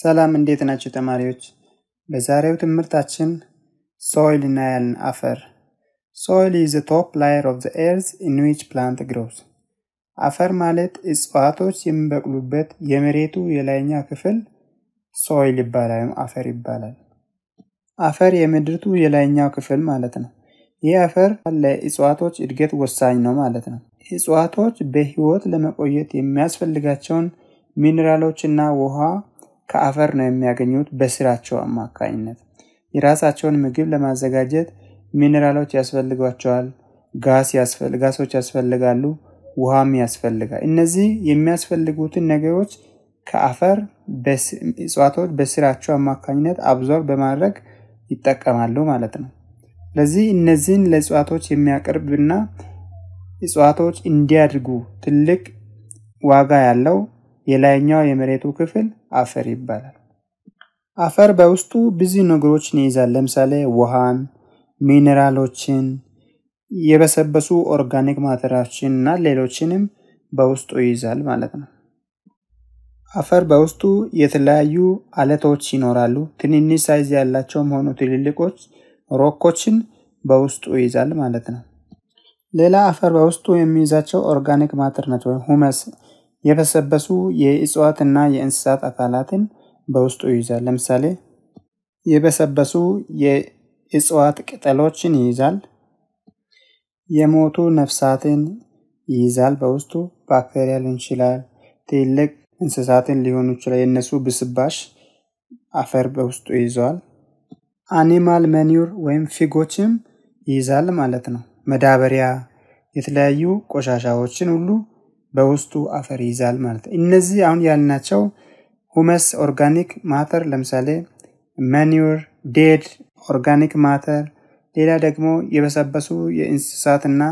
ሰላም እንዴት ናቸው ተማሪዎች? በዛሬው ትምህርታችን ሶይል እናያለን። አፈር ሶይል ኢዝ ቶፕ ላየር ኦፍ ኤርዝ ኢን ዊች ፕላንት ግሮውስ። አፈር ማለት እጽዋቶች የሚበቅሉበት የመሬቱ የላይኛ ክፍል ሶይል ይባላል፣ አፈር ይባላል። አፈር የምድርቱ የላይኛው ክፍል ማለት ነው። ይህ አፈር ለእጽዋቶች እድገት ወሳኝ ነው ማለት ነው። እጽዋቶች በህይወት ለመቆየት የሚያስፈልጋቸውን ሚኔራሎችና ውሃ ከአፈር ነው የሚያገኙት በስራቸው አማካኝነት። የራሳቸውን ምግብ ለማዘጋጀት ሚኔራሎች ያስፈልጓቸዋል፣ ጋሶች ያስፈልጋሉ፣ ውሃም ያስፈልጋል። እነዚህ የሚያስፈልጉትን ነገሮች ከአፈር እጽዋቶች በስራቸው አማካኝነት አብዞር በማድረግ ይጠቀማሉ ማለት ነው። ስለዚህ እነዚህን ለእጽዋቶች የሚያቀርብና እጽዋቶች እንዲያድጉ ትልቅ ዋጋ ያለው የላይኛው የመሬቱ ክፍል አፈር ይባላል። አፈር በውስጡ ብዙ ነገሮችን ይይዛል። ለምሳሌ ውሃን፣ ሚኔራሎችን፣ የበሰበሱ ኦርጋኒክ ማተራችን እና ሌሎችንም በውስጡ ይይዛል ማለት ነው። አፈር በውስጡ የተለያዩ አለቶች ይኖራሉ። ትንንሽ ሳይዝ ያላቸውም ሆኑ ትልልቆች ሮኮችን በውስጡ ይይዛል ማለት ነው። ሌላ አፈር በውስጡ የሚይዛቸው ኦርጋኒክ ማተር ናቸው፣ ሁመስ የበሰበሱ የእጽዋትና የእንስሳት አካላትን በውስጡ ይይዛል። ለምሳሌ የበሰበሱ የእጽዋት ቅጠሎችን ይይዛል። የሞቱ ነፍሳትን ይይዛል። በውስጡ ባክቴሪያ ሊሆን ይችላል፣ ትልቅ እንስሳትን ሊሆኑ ይችላል። የእነሱ ብስባሽ አፈር በውስጡ ይዘዋል። አኒማል መኒር ወይም ፊጎችም ይይዛል ማለት ነው። መዳበሪያ፣ የተለያዩ ቆሻሻዎችን ሁሉ በውስጡ አፈር ይይዛል ማለት ነው። እነዚህ አሁን ያልናቸው ሁመስ ኦርጋኒክ ማተር ለምሳሌ መኒውር፣ ዴድ ኦርጋኒክ ማተር፣ ሌላ ደግሞ የበሰበሱ የእንስሳትና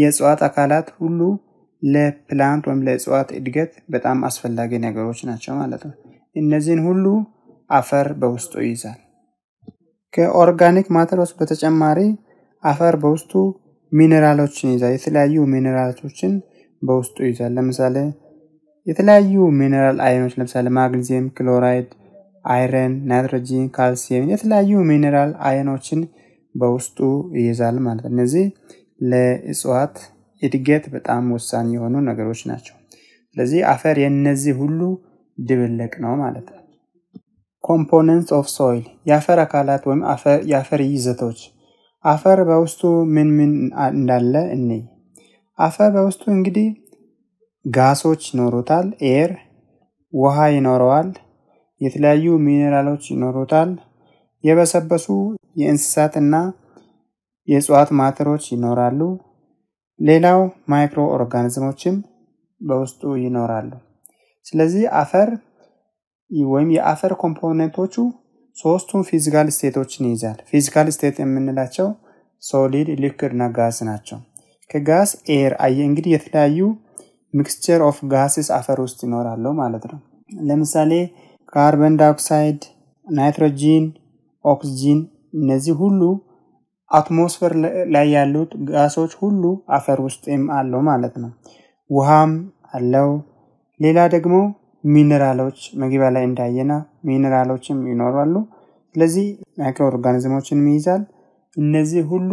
የእጽዋት አካላት ሁሉ ለፕላንት ወይም ለእጽዋት እድገት በጣም አስፈላጊ ነገሮች ናቸው ማለት ነው። እነዚህን ሁሉ አፈር በውስጡ ይይዛል። ከኦርጋኒክ ማተር ውስጥ በተጨማሪ አፈር በውስጡ ሚኔራሎችን ይዛል። የተለያዩ ሚኔራሎችን በውስጡ ይዛል ለምሳሌ የተለያዩ ሚነራል አይኖች ለምሳሌ ማግኒዚየም፣ ክሎራይድ፣ አይረን፣ ናይትሮጂን፣ ካልሲየም የተለያዩ ሚነራል አይኖችን በውስጡ ይይዛል ማለት ነው። እነዚህ ለእጽዋት እድገት በጣም ወሳኝ የሆኑ ነገሮች ናቸው። ስለዚህ አፈር የእነዚህ ሁሉ ድብልቅ ነው ማለት ነው። ኮምፖነንትስ ኦፍ ሶይል የአፈር አካላት ወይም የአፈር ይዘቶች አፈር በውስጡ ምን ምን እንዳለ እንይ። አፈር በውስጡ እንግዲህ ጋሶች ይኖሩታል፣ ኤር ውሃ ይኖረዋል፣ የተለያዩ ሚኔራሎች ይኖሩታል፣ የበሰበሱ የእንስሳትና የእጽዋት ማተሮች ይኖራሉ። ሌላው ማይክሮ ኦርጋኒዝሞችም በውስጡ ይኖራሉ። ስለዚህ አፈር ወይም የአፈር ኮምፖነንቶቹ ሶስቱን ፊዚካል ስቴቶችን ይይዛል። ፊዚካል ስቴት የምንላቸው ሶሊድ፣ ሊክድ እና ጋዝ ናቸው። ከጋስ ኤር አየ እንግዲህ የተለያዩ ሚክስቸር ኦፍ ጋስስ አፈር ውስጥ ይኖራለው ማለት ነው። ለምሳሌ ካርበን ዳይኦክሳይድ፣ ናይትሮጂን፣ ኦክስጂን እነዚህ ሁሉ አትሞስፌር ላይ ያሉት ጋሶች ሁሉ አፈር ውስጥም አለው ማለት ነው። ውሃም አለው። ሌላ ደግሞ ሚነራሎች መግቢያ ላይ እንዳየና ሚነራሎችም ይኖራሉ። ስለዚህ ማይክሮ ኦርጋኒዝሞችን ይይዛል። እነዚህ ሁሉ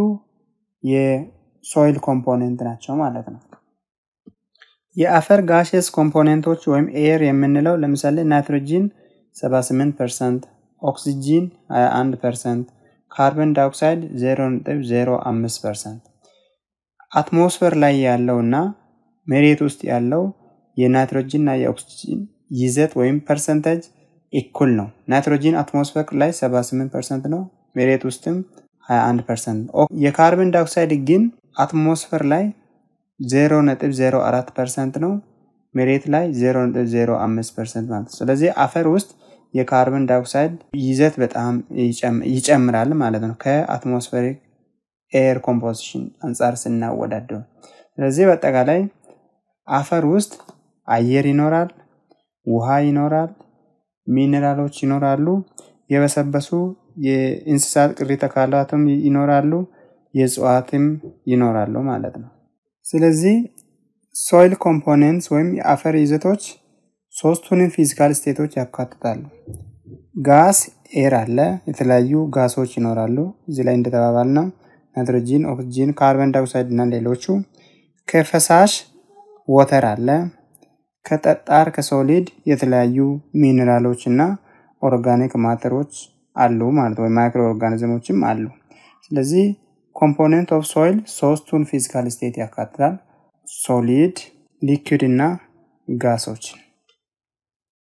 ሶይል ኮምፖኔንት ናቸው ማለት ነው። የአፈር ጋሽስ ኮምፖኔንቶች ወይም ኤር የምንለው ለምሳሌ ናይትሮጂን 78 ፐርሰንት፣ ኦክሲጂን 21 ፐርሰንት፣ ካርበን ዳይኦክሳይድ 05 ፐርሰንት። አትሞስፌር ላይ ያለው እና መሬት ውስጥ ያለው የናይትሮጂን እና የኦክሲጂን ይዘት ወይም ፐርሰንተጅ እኩል ነው። ናይትሮጂን አትሞስፌር ላይ 78 ፐርሰንት ነው፣ መሬት ውስጥም 21 ፐርሰንት። የካርበን ዳይኦክሳይድ ግን አትሞስፌር ላይ 0.04 ፐርሰንት ነው። መሬት ላይ 0.05 ፐርሰንት ማለት ነው። ስለዚህ አፈር ውስጥ የካርቦን ዳይኦክሳይድ ይዘት በጣም ይጨምራል ማለት ነው ከአትሞስፌሪክ ኤር ኮምፖዚሽን አንጻር ስናወዳደው። ስለዚህ በአጠቃላይ አፈር ውስጥ አየር ይኖራል፣ ውሃ ይኖራል፣ ሚኔራሎች ይኖራሉ፣ የበሰበሱ የእንስሳት ቅሪተ አካላትም ይኖራሉ። የእጽዋትም ይኖራሉ ማለት ነው። ስለዚህ ሶይል ኮምፖነንትስ ወይም የአፈር ይዘቶች ሶስቱንም ፊዚካል ስቴቶች ያካትታሉ። ጋስ ኤር አለ፣ የተለያዩ ጋሶች ይኖራሉ። እዚህ ላይ እንደተባባል ነው ናይትሮጂን፣ ኦክሲጂን፣ ካርበን ዳይኦክሳይድ እና ሌሎቹ። ከፈሳሽ ወተር አለ። ከጠጣር ከሶሊድ የተለያዩ ሚኔራሎች እና ኦርጋኒክ ማተሮች አሉ ማለት ወይ ማይክሮ ኦርጋኒዝሞችም አሉ። ስለዚህ ኮምፖነንት ኦፍ ሶይል ሶስቱን ፊዚካል ስቴት ያካትታል። ሶሊድ፣ ሊኩድ እና ጋሶችን